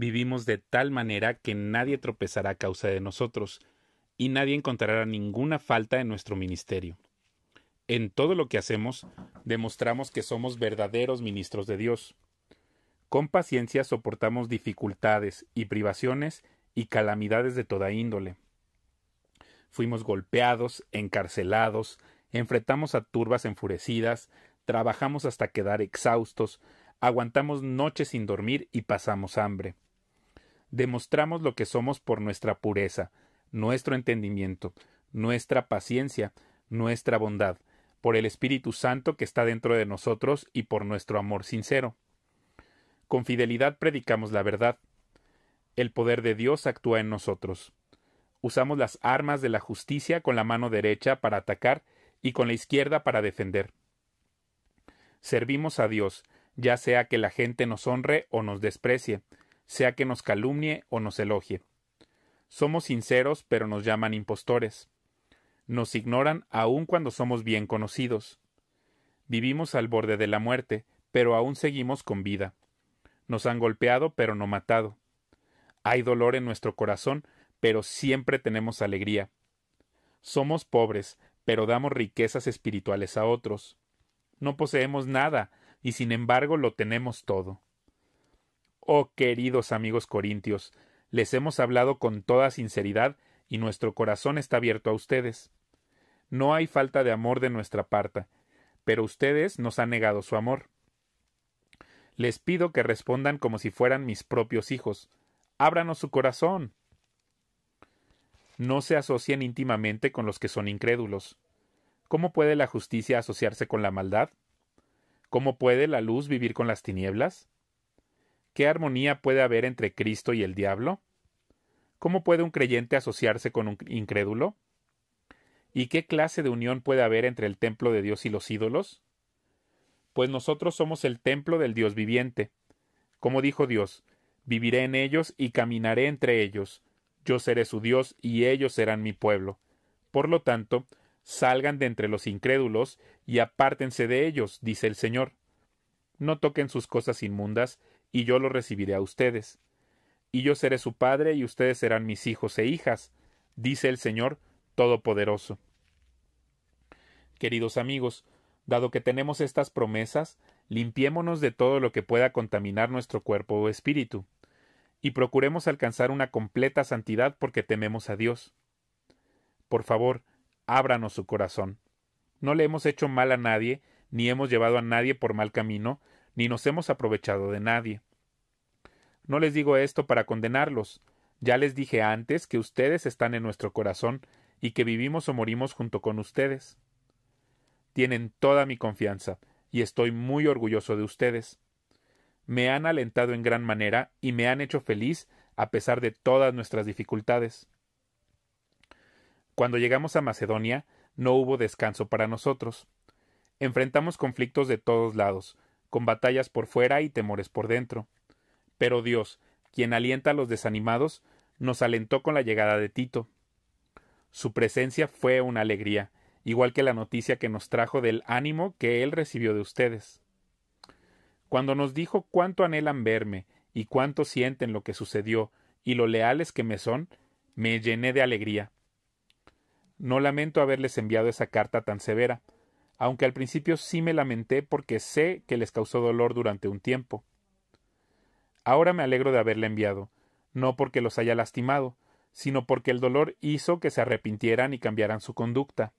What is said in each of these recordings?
Vivimos de tal manera que nadie tropezará a causa de nosotros, y nadie encontrará ninguna falta en nuestro ministerio. En todo lo que hacemos, demostramos que somos verdaderos ministros de Dios. Con paciencia soportamos dificultades y privaciones y calamidades de toda índole. Fuimos golpeados, encarcelados, enfrentamos a turbas enfurecidas, trabajamos hasta quedar exhaustos, aguantamos noches sin dormir y pasamos hambre demostramos lo que somos por nuestra pureza, nuestro entendimiento, nuestra paciencia, nuestra bondad, por el Espíritu Santo que está dentro de nosotros y por nuestro amor sincero. Con fidelidad predicamos la verdad. El poder de Dios actúa en nosotros. Usamos las armas de la justicia con la mano derecha para atacar y con la izquierda para defender. Servimos a Dios, ya sea que la gente nos honre o nos desprecie, sea que nos calumnie o nos elogie. Somos sinceros, pero nos llaman impostores. Nos ignoran aun cuando somos bien conocidos. Vivimos al borde de la muerte, pero aún seguimos con vida. Nos han golpeado, pero no matado. Hay dolor en nuestro corazón, pero siempre tenemos alegría. Somos pobres, pero damos riquezas espirituales a otros. No poseemos nada, y sin embargo lo tenemos todo. Oh queridos amigos corintios, les hemos hablado con toda sinceridad y nuestro corazón está abierto a ustedes. No hay falta de amor de nuestra parte, pero ustedes nos han negado su amor. Les pido que respondan como si fueran mis propios hijos. Ábranos su corazón. No se asocien íntimamente con los que son incrédulos. ¿Cómo puede la justicia asociarse con la maldad? ¿Cómo puede la luz vivir con las tinieblas? ¿Qué armonía puede haber entre Cristo y el diablo? ¿Cómo puede un creyente asociarse con un incrédulo? ¿Y qué clase de unión puede haber entre el templo de Dios y los ídolos? Pues nosotros somos el templo del Dios viviente. Como dijo Dios, viviré en ellos y caminaré entre ellos. Yo seré su Dios y ellos serán mi pueblo. Por lo tanto, salgan de entre los incrédulos y apártense de ellos, dice el Señor. No toquen sus cosas inmundas, y yo lo recibiré a ustedes. Y yo seré su padre, y ustedes serán mis hijos e hijas, dice el Señor Todopoderoso. Queridos amigos, dado que tenemos estas promesas, limpiémonos de todo lo que pueda contaminar nuestro cuerpo o espíritu, y procuremos alcanzar una completa santidad porque tememos a Dios. Por favor, ábranos su corazón. No le hemos hecho mal a nadie, ni hemos llevado a nadie por mal camino, ni nos hemos aprovechado de nadie. No les digo esto para condenarlos. Ya les dije antes que ustedes están en nuestro corazón y que vivimos o morimos junto con ustedes. Tienen toda mi confianza, y estoy muy orgulloso de ustedes. Me han alentado en gran manera y me han hecho feliz a pesar de todas nuestras dificultades. Cuando llegamos a Macedonia, no hubo descanso para nosotros. Enfrentamos conflictos de todos lados, con batallas por fuera y temores por dentro. Pero Dios, quien alienta a los desanimados, nos alentó con la llegada de Tito. Su presencia fue una alegría, igual que la noticia que nos trajo del ánimo que él recibió de ustedes. Cuando nos dijo cuánto anhelan verme y cuánto sienten lo que sucedió y lo leales que me son, me llené de alegría. No lamento haberles enviado esa carta tan severa, aunque al principio sí me lamenté porque sé que les causó dolor durante un tiempo. Ahora me alegro de haberle enviado, no porque los haya lastimado, sino porque el dolor hizo que se arrepintieran y cambiaran su conducta.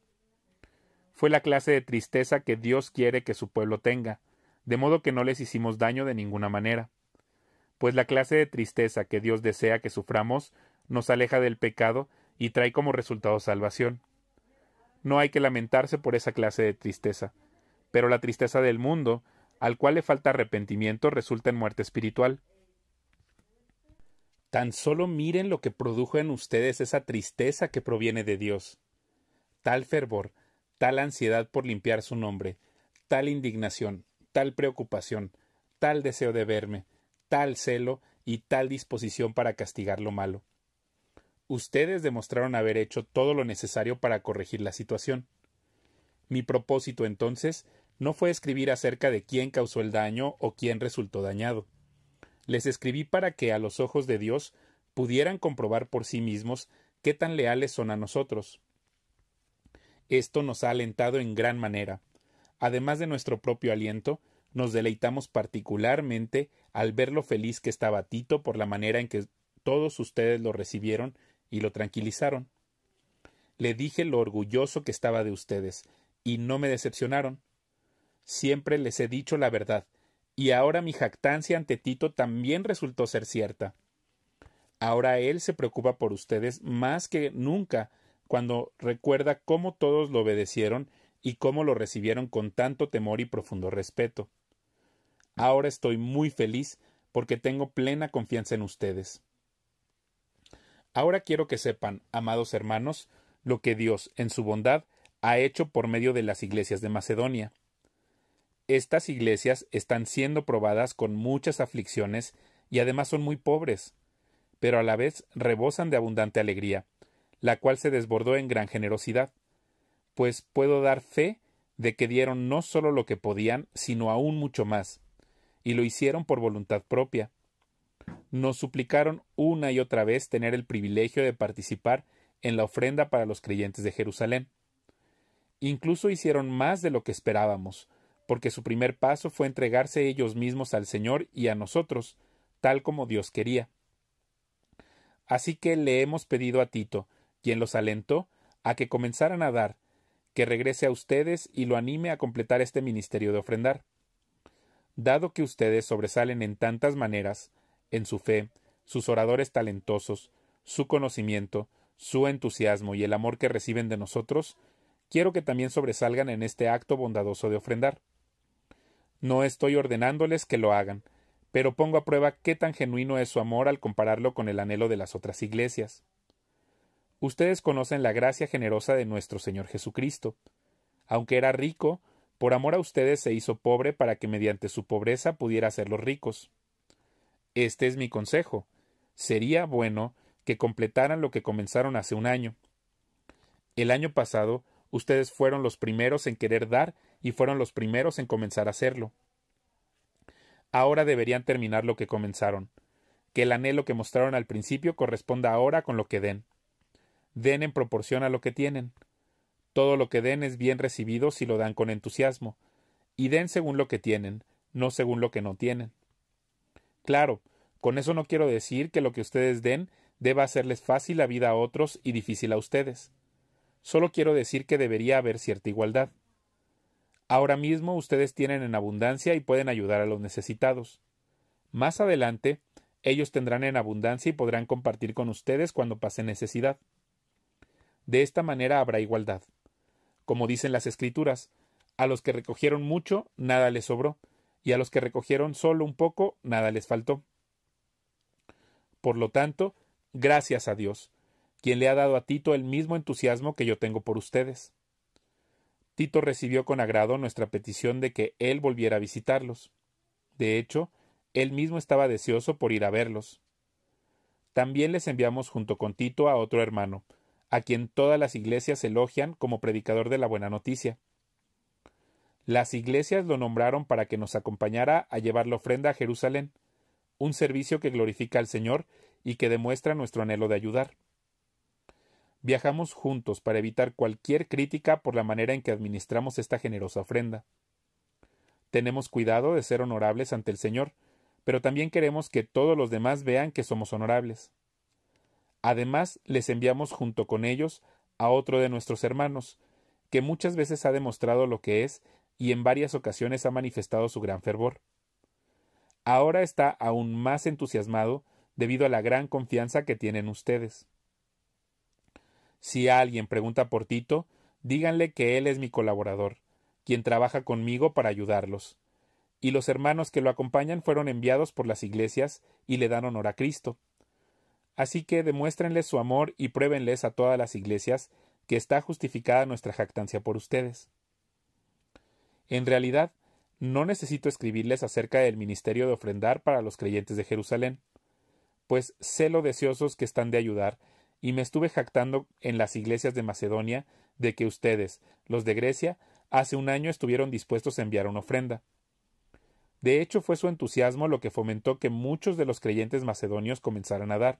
Fue la clase de tristeza que Dios quiere que su pueblo tenga, de modo que no les hicimos daño de ninguna manera. Pues la clase de tristeza que Dios desea que suframos nos aleja del pecado y trae como resultado salvación. No hay que lamentarse por esa clase de tristeza. Pero la tristeza del mundo, al cual le falta arrepentimiento, resulta en muerte espiritual. Tan solo miren lo que produjo en ustedes esa tristeza que proviene de Dios. Tal fervor, tal ansiedad por limpiar su nombre, tal indignación, tal preocupación, tal deseo de verme, tal celo y tal disposición para castigar lo malo. Ustedes demostraron haber hecho todo lo necesario para corregir la situación. Mi propósito entonces no fue escribir acerca de quién causó el daño o quién resultó dañado. Les escribí para que, a los ojos de Dios, pudieran comprobar por sí mismos qué tan leales son a nosotros. Esto nos ha alentado en gran manera. Además de nuestro propio aliento, nos deleitamos particularmente al ver lo feliz que estaba Tito por la manera en que todos ustedes lo recibieron y lo tranquilizaron. Le dije lo orgulloso que estaba de ustedes, y no me decepcionaron. Siempre les he dicho la verdad, y ahora mi jactancia ante Tito también resultó ser cierta. Ahora él se preocupa por ustedes más que nunca cuando recuerda cómo todos lo obedecieron y cómo lo recibieron con tanto temor y profundo respeto. Ahora estoy muy feliz porque tengo plena confianza en ustedes. Ahora quiero que sepan, amados hermanos, lo que Dios, en su bondad, ha hecho por medio de las iglesias de Macedonia. Estas iglesias están siendo probadas con muchas aflicciones y además son muy pobres, pero a la vez rebosan de abundante alegría, la cual se desbordó en gran generosidad, pues puedo dar fe de que dieron no solo lo que podían, sino aún mucho más, y lo hicieron por voluntad propia, nos suplicaron una y otra vez tener el privilegio de participar en la ofrenda para los creyentes de Jerusalén. Incluso hicieron más de lo que esperábamos, porque su primer paso fue entregarse ellos mismos al Señor y a nosotros, tal como Dios quería. Así que le hemos pedido a Tito, quien los alentó, a que comenzaran a dar, que regrese a ustedes y lo anime a completar este ministerio de ofrendar. Dado que ustedes sobresalen en tantas maneras, en su fe, sus oradores talentosos, su conocimiento, su entusiasmo y el amor que reciben de nosotros, quiero que también sobresalgan en este acto bondadoso de ofrendar. No estoy ordenándoles que lo hagan, pero pongo a prueba qué tan genuino es su amor al compararlo con el anhelo de las otras iglesias. Ustedes conocen la gracia generosa de nuestro Señor Jesucristo. Aunque era rico, por amor a ustedes se hizo pobre para que mediante su pobreza pudiera hacerlos ricos. Este es mi consejo. Sería bueno que completaran lo que comenzaron hace un año. El año pasado, ustedes fueron los primeros en querer dar y fueron los primeros en comenzar a hacerlo. Ahora deberían terminar lo que comenzaron. Que el anhelo que mostraron al principio corresponda ahora con lo que den. Den en proporción a lo que tienen. Todo lo que den es bien recibido si lo dan con entusiasmo, y den según lo que tienen, no según lo que no tienen. Claro, con eso no quiero decir que lo que ustedes den deba hacerles fácil la vida a otros y difícil a ustedes. Solo quiero decir que debería haber cierta igualdad. Ahora mismo ustedes tienen en abundancia y pueden ayudar a los necesitados. Más adelante, ellos tendrán en abundancia y podrán compartir con ustedes cuando pase necesidad. De esta manera habrá igualdad. Como dicen las escrituras, a los que recogieron mucho, nada les sobró, y a los que recogieron solo un poco nada les faltó. Por lo tanto, gracias a Dios, quien le ha dado a Tito el mismo entusiasmo que yo tengo por ustedes. Tito recibió con agrado nuestra petición de que él volviera a visitarlos. De hecho, él mismo estaba deseoso por ir a verlos. También les enviamos junto con Tito a otro hermano, a quien todas las iglesias elogian como predicador de la buena noticia las iglesias lo nombraron para que nos acompañara a llevar la ofrenda a Jerusalén, un servicio que glorifica al Señor y que demuestra nuestro anhelo de ayudar. Viajamos juntos para evitar cualquier crítica por la manera en que administramos esta generosa ofrenda. Tenemos cuidado de ser honorables ante el Señor, pero también queremos que todos los demás vean que somos honorables. Además, les enviamos junto con ellos a otro de nuestros hermanos, que muchas veces ha demostrado lo que es y en varias ocasiones ha manifestado su gran fervor. Ahora está aún más entusiasmado debido a la gran confianza que tienen ustedes. Si alguien pregunta por Tito, díganle que él es mi colaborador, quien trabaja conmigo para ayudarlos. Y los hermanos que lo acompañan fueron enviados por las iglesias y le dan honor a Cristo. Así que demuéstrenles su amor y pruébenles a todas las iglesias que está justificada nuestra jactancia por ustedes. En realidad, no necesito escribirles acerca del ministerio de ofrendar para los creyentes de Jerusalén, pues sé lo deseosos que están de ayudar, y me estuve jactando en las iglesias de Macedonia de que ustedes, los de Grecia, hace un año estuvieron dispuestos a enviar una ofrenda. De hecho, fue su entusiasmo lo que fomentó que muchos de los creyentes macedonios comenzaran a dar.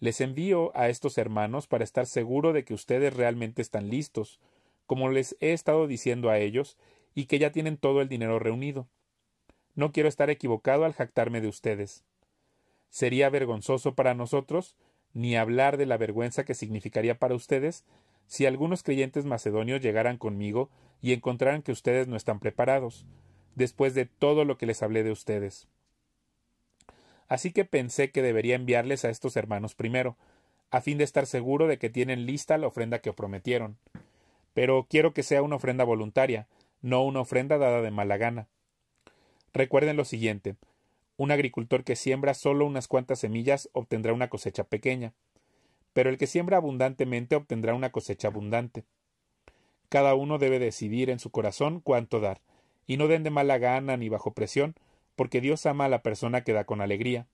Les envío a estos hermanos para estar seguro de que ustedes realmente están listos, como les he estado diciendo a ellos, y que ya tienen todo el dinero reunido. No quiero estar equivocado al jactarme de ustedes. Sería vergonzoso para nosotros, ni hablar de la vergüenza que significaría para ustedes, si algunos creyentes macedonios llegaran conmigo y encontraran que ustedes no están preparados, después de todo lo que les hablé de ustedes. Así que pensé que debería enviarles a estos hermanos primero, a fin de estar seguro de que tienen lista la ofrenda que prometieron. Pero quiero que sea una ofrenda voluntaria, no una ofrenda dada de mala gana. Recuerden lo siguiente un agricultor que siembra solo unas cuantas semillas obtendrá una cosecha pequeña, pero el que siembra abundantemente obtendrá una cosecha abundante. Cada uno debe decidir en su corazón cuánto dar, y no den de mala gana ni bajo presión, porque Dios ama a la persona que da con alegría.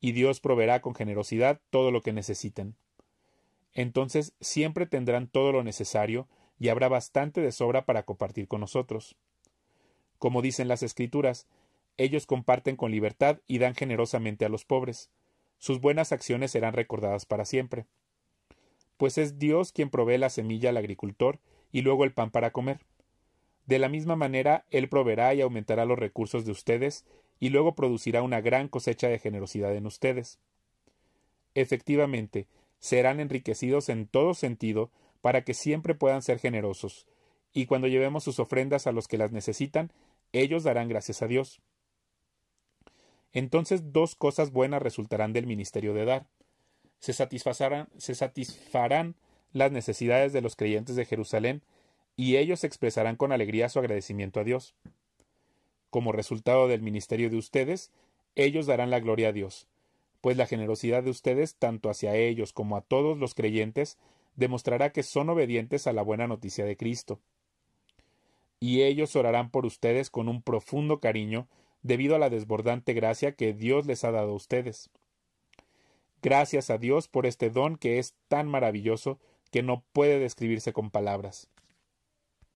Y Dios proveerá con generosidad todo lo que necesiten. Entonces siempre tendrán todo lo necesario y habrá bastante de sobra para compartir con nosotros. Como dicen las Escrituras, ellos comparten con libertad y dan generosamente a los pobres. Sus buenas acciones serán recordadas para siempre. Pues es Dios quien provee la semilla al agricultor y luego el pan para comer. De la misma manera, Él proveerá y aumentará los recursos de ustedes y luego producirá una gran cosecha de generosidad en ustedes. Efectivamente, serán enriquecidos en todo sentido para que siempre puedan ser generosos, y cuando llevemos sus ofrendas a los que las necesitan, ellos darán gracias a Dios. Entonces dos cosas buenas resultarán del ministerio de dar. Se satisfarán, las necesidades de los creyentes de Jerusalén, y ellos expresarán con alegría su agradecimiento a Dios. Como resultado del ministerio de ustedes, ellos darán la gloria a Dios, pues la generosidad de ustedes, tanto hacia ellos como a todos los creyentes, demostrará que son obedientes a la buena noticia de Cristo. Y ellos orarán por ustedes con un profundo cariño debido a la desbordante gracia que Dios les ha dado a ustedes. Gracias a Dios por este don que es tan maravilloso que no puede describirse con palabras.